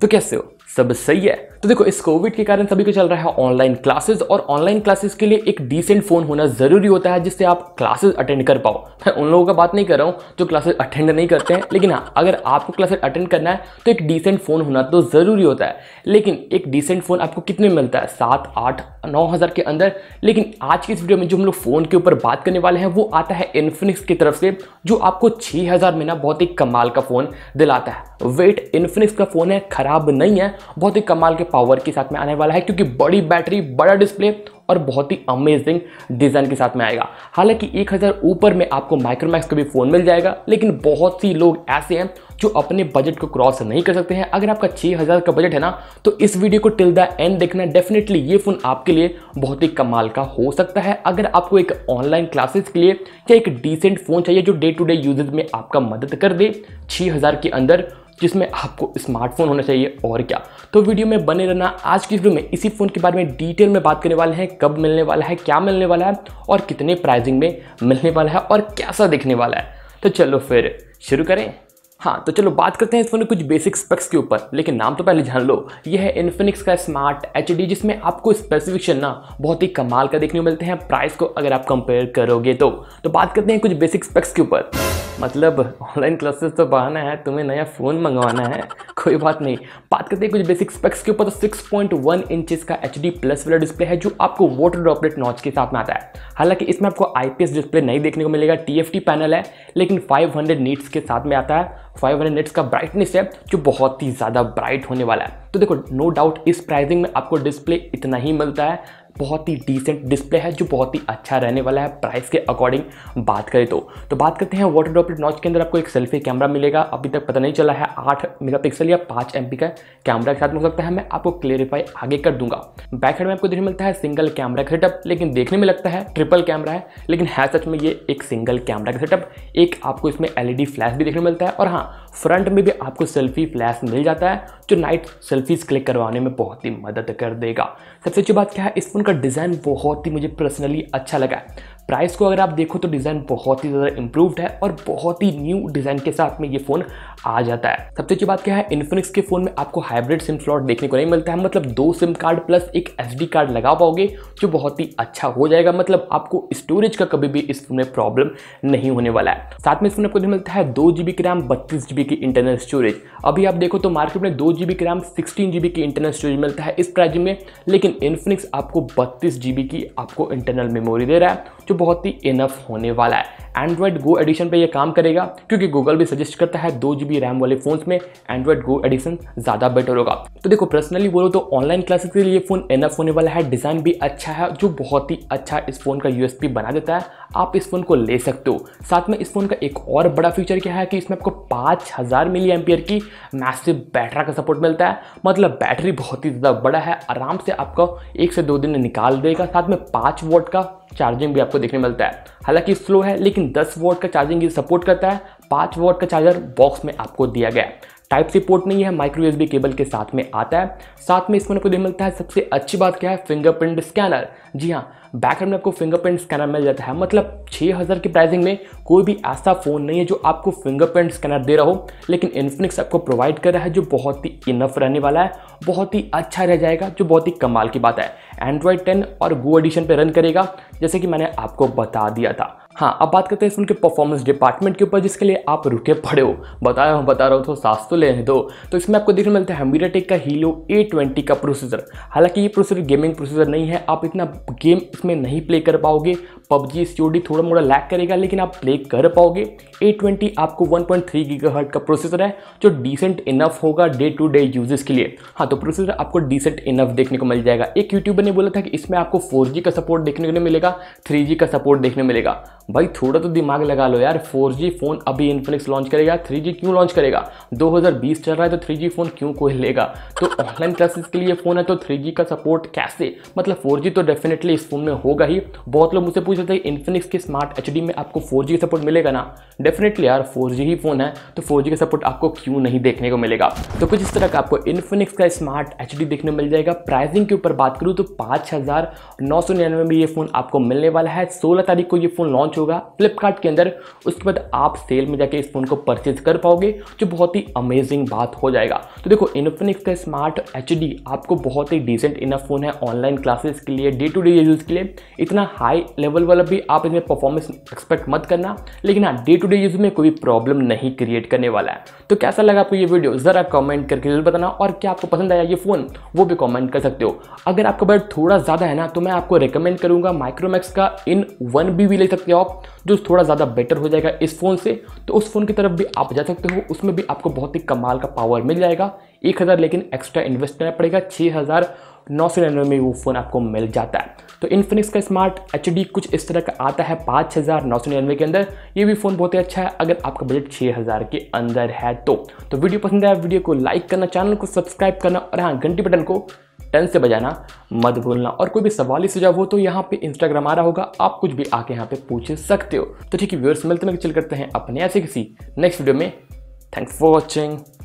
तो कैसे हो सब सही है तो देखो इस कोविड के कारण सभी को चल रहा है ऑनलाइन क्लासेस और ऑनलाइन क्लासेस के लिए एक डिसेंट फोन होना जरूरी होता है जिससे आप क्लासेस अटेंड कर पाओ मैं उन लोगों का बात नहीं कर रहा हूँ जो क्लासेस अटेंड नहीं करते हैं लेकिन हाँ अगर आपको क्लासेस अटेंड करना है तो एक डिसेंट फोन होना तो जरूरी होता है लेकिन एक डिसेंट फोन आपको कितने मिलता है सात आठ नौ हज़ार के अंदर लेकिन आज की इस वीडियो में जो हम लोग फ़ोन के ऊपर बात करने वाले हैं वो आता है इन्फिनिक्स की तरफ से जो आपको छः हज़ार में ना बहुत ही कमाल का फ़ोन दिलाता है वेट इन्फिनिक्स का फ़ोन है ख़राब नहीं है बहुत ही कमाल के पावर के साथ में आने वाला है क्योंकि बड़ी बैटरी बड़ा डिस्प्ले और बहुत ही अमेजिंग डिज़ाइन के साथ में आएगा हालांकि 1000 ऊपर में आपको माइक्रोमैक्स का भी फ़ोन मिल जाएगा लेकिन बहुत सी लोग ऐसे हैं जो अपने बजट को क्रॉस नहीं कर सकते हैं अगर आपका 6000 का बजट है ना तो इस वीडियो को टिल द एंड देखना डेफिनेटली ये फ़ोन आपके लिए बहुत ही कमाल का हो सकता है अगर आपको एक ऑनलाइन क्लासेस के लिए या एक डिसेंट फ़ोन चाहिए जो डे टू डे यूजेज में आपका मदद कर दे 6000 के अंदर जिसमें आपको स्मार्टफोन होना चाहिए और क्या तो वीडियो में बने रहना आज की वीडियो में इसी फ़ोन के बारे में डिटेल में बात करने वाले हैं कब मिलने वाला है क्या मिलने वाला है और कितने प्राइजिंग में मिलने वाला है और कैसा दिखने वाला है तो चलो फिर शुरू करें हाँ तो चलो बात करते हैं इस फोन के कुछ बेसिक स्पेक्स के ऊपर लेकिन नाम तो पहले जान लो ये है इन्फिनिक्स का स्मार्ट एच जिसमें आपको स्पेसिफिकेशन ना बहुत ही कमाल का देखने को मिलते हैं प्राइस को अगर आप कंपेयर करोगे तो तो बात करते हैं कुछ बेसिक स्पेक्स के ऊपर मतलब ऑनलाइन क्लासेस तो बहाना है तुम्हें नया फ़ोन मंगवाना है कोई बात नहीं बात करते हैं कुछ बेसिक स्पेक्स के ऊपर तो 6.1 पॉइंट इंचज़ का एच प्लस वाला डिस्प्ले है जो आपको वाटर ड्रॉपलेट नॉच के साथ में आता है हालांकि इसमें आपको आई डिस्प्ले नहीं देखने को मिलेगा टी पैनल है लेकिन 500 हंड्रेड नीट्स के साथ में आता है फाइव हंड्रेड का ब्राइटनेस है जो बहुत ही ज़्यादा ब्राइट होने वाला है तो देखो नो डाउट इस प्राइसिंग में आपको डिस्प्ले इतना ही मिलता है बहुत ही डिसेंट डिस्प्ले है जो बहुत ही अच्छा रहने वाला है प्राइस के अकॉर्डिंग बात करें तो तो बात करते हैं वाटर ड्रॉपलेट नॉच के अंदर आपको एक सेल्फी कैमरा मिलेगा अभी तक पता नहीं चला है आठ मेगापिक्सल या पाँच एम का कैमरा के साथ मिल सकता है मैं आपको क्लियरिफाई आगे कर दूंगा बैक हेड में आपको देखने मिलता है सिंगल कैमरा का सेटअप लेकिन देखने में लगता है ट्रिपल कैमरा है लेकिन है सच में ये एक सिंगल कैमरा का सेटअप एक आपको इसमें एलईडी फ्लैश भी देखने मिलता है और हाँ फ्रंट में भी आपको सेल्फी फ्लैश मिल जाता है जो नाइट सेल्फीज क्लिक करवाने में बहुत ही मदद कर देगा सबसे अच्छी बात क्या है इस फोन का डिज़ाइन बहुत ही मुझे पर्सनली अच्छा लगा है प्राइस को अगर आप देखो तो डिज़ाइन बहुत ही ज़्यादा इंप्रूव्ड है और बहुत ही न्यू डिज़ाइन के साथ में ये फ़ोन आ जाता है सबसे अच्छी बात क्या है इन्फिनिक्स के फ़ोन में आपको हाइब्रिड सिम स्लॉट देखने को नहीं मिलता है मतलब दो सिम कार्ड प्लस एक एस कार्ड लगा पाओगे जो बहुत ही अच्छा हो जाएगा मतलब आपको स्टोरेज का कभी भी इस फोन में प्रॉब्लम नहीं होने वाला है साथ में इस फोन आपको मिलता है दो जी की रैम बत्तीस जी की इंटरनल स्टोरेज अभी आप देखो तो मार्केट में दो जी की रैम सिक्सटीन जी की इंटरनल स्टोरेज मिलता है इस प्राइजिंग में लेकिन इन्फिनिक्स आपको बत्तीस जी की आपको इंटरनल मेमोरी दे रहा है जो बहुत ही इनफ होने वाला है एंड्रॉयड गो एडिशन पे ये काम करेगा क्योंकि गूगल भी सजेस्ट करता है दो जी रैम वाले फोन्स में एंड्रॉयड गो एडिशन ज़्यादा बेटर होगा तो देखो पर्सनली बोलो तो ऑनलाइन क्लासेस के लिए फ़ोन एनफ होने वाला है डिज़ाइन भी अच्छा है जो बहुत ही अच्छा इस फ़ोन का यूएसपी बना देता है आप इस फ़ोन को ले सकते हो साथ में इस फ़ोन का एक और बड़ा फीचर क्या है कि इसमें आपको पाँच हज़ार मिली एमपियर की मैसिव बैटरा का सपोर्ट मिलता है मतलब बैटरी बहुत ही ज़्यादा बड़ा है आराम से आपको एक से दो दिन निकाल देगा साथ में पाँच वोट का चार्जिंग भी आपको देखने मिलता है हालांकि स्लो है लेकिन 10 वोट का चार्जिंग ये सपोर्ट करता है 5 वोट का चार्जर बॉक्स में आपको दिया गया टाइप सी पोर्ट नहीं है माइक्रो यूएसबी केबल के साथ में आता है साथ में इसमें आपको मिलता है सबसे अच्छी बात क्या है फिंगरप्रिंट स्कैनर जी हाँ बैकग्राउंड में आपको फिंगरप्रिंट स्कैनर मिल जाता है मतलब 6000 की प्राइसिंग में कोई भी ऐसा फ़ोन नहीं है जो आपको फिंगरप्रिंट स्कैनर दे रहा हो लेकिन इन्फिनिक्स आपको प्रोवाइड कर रहा है जो बहुत ही इनफ रहने वाला है बहुत ही अच्छा रह जाएगा जो बहुत ही कमाल की बात है एंड्रॉयड टेन और गो एडिशन पर रन करेगा जैसे कि मैंने आपको बता दिया था हाँ अब बात करते हैं फोन के परफॉर्मेंस डिपार्टमेंट के ऊपर जिसके लिए आप रुके पड़े हो बता हूँ बता रहा हूँ तो सास तो लेने दो तो इसमें आपको देखने मिलता है हमीरा टेक का हीलो ए ट्वेंटी का प्रोसेसर हालांकि ये प्रोसेसर गेमिंग प्रोसेसर नहीं है आप इतना गेम इसमें नहीं प्ले कर पाओगे पबजी सी थोड़ा मोड़ा लैक करेगा लेकिन आप प्ले कर पाओगे A20 आपको 1.3 पॉइंट का प्रोसेसर है जो डिसेंट इनफ होगा डे टू डे यूजेस के लिए हाँ तो प्रोसेसर आपको डिसेंट इनफ देखने को मिल जाएगा एक यूट्यूबर ने बोला था कि इसमें आपको 4G का सपोर्ट देखने को मिलेगा 3G का सपोर्ट देखने मिलेगा भाई थोड़ा तो दिमाग लगा लो यार जी फ़ोन अभी इन्फ्लिक्स लॉन्च करेगा जी क्यों लॉन्च करेगा बीस चल रहा है तो जी फ़ोन क्यों कोई लेगा तो ऑनलाइन क्लासेस के लिए फ़ोन है तो जी का सपोर्ट कैसे मतलब जी तो डेफिनेटली इस फ़ोन में होगा ही बहुत लोग मुझसे पूछ सकता है इन्फिनिक्स के स्मार्ट एच में आपको फोर जी सपोर्ट मिलेगा ना डेफिनेटली यार फोर जी ही फ़ोन है तो फोर जी का सपोर्ट आपको क्यों नहीं देखने को मिलेगा तो कुछ इस तरह का आपको इन्फिनिक्स का स्मार्ट एच देखने मिल जाएगा प्राइसिंग के ऊपर बात करूँ तो पाँच हज़ार नौ सौ निन्यानवे में ये फ़ोन आपको मिलने वाला है सोलह तारीख को ये फ़ोन लॉन्च होगा फ्लिपकार्ट के अंदर उसके बाद आप सेल में जाके इस फ़ोन को परचेज कर पाओगे जो बहुत ही अमेजिंग बात हो जाएगा तो देखो इन्फिनिक्स का स्मार्ट एच आपको बहुत ही डिसेंट इनफ फ़ोन है ऑनलाइन क्लासेस के लिए डे टू डे यूज़ के लिए इतना हाई लेवल डेवलप भी आप इसमें परफॉर्मेंस एक्सपेक्ट मत करना लेकिन हाँ डे टू डे यूज़ में कोई प्रॉब्लम नहीं क्रिएट करने वाला है तो कैसा लगा आपको ये वीडियो ज़रा कमेंट करके जरूर बताना और क्या आपको पसंद आया ये फ़ोन वो भी कमेंट कर सकते हो अगर आपका बजट थोड़ा ज़्यादा है ना तो मैं आपको रिकमेंड करूंगा माइक्रोमैक्स का इन वन बी भी ले सकते हो आप जो थोड़ा ज़्यादा बेटर हो जाएगा इस फ़ोन से तो उस फ़ोन की तरफ भी आप जा सकते हो उसमें भी आपको बहुत ही कमाल का पावर मिल जाएगा एक हज़ार लेकिन एक्स्ट्रा इन्वेस्ट करना पड़ेगा छः हज़ार नौ सौ निन्यानवे में वो फ़ोन आपको मिल जाता है तो इन्फिनिक्स का स्मार्ट एच कुछ इस तरह का आता है पाँच हज़ार नौ सौ निन्यानवे के अंदर ये भी फ़ोन बहुत ही अच्छा है अगर आपका बजट छः हज़ार के अंदर है तो तो वीडियो पसंद आया वीडियो को लाइक करना चैनल को सब्सक्राइब करना और हाँ घंटी बटन को टन से बजाना मत भूलना और कोई भी सवाल ही सुझाव हो तो यहाँ पे इंस्टाग्राम आ रहा होगा आप कुछ भी आके यहाँ पे पूछ सकते हो तो ठीक है व्यूअर्स मिलते मिलकर चल करते हैं अपने ऐसे किसी नेक्स्ट वीडियो में थैंक्स फॉर वॉचिंग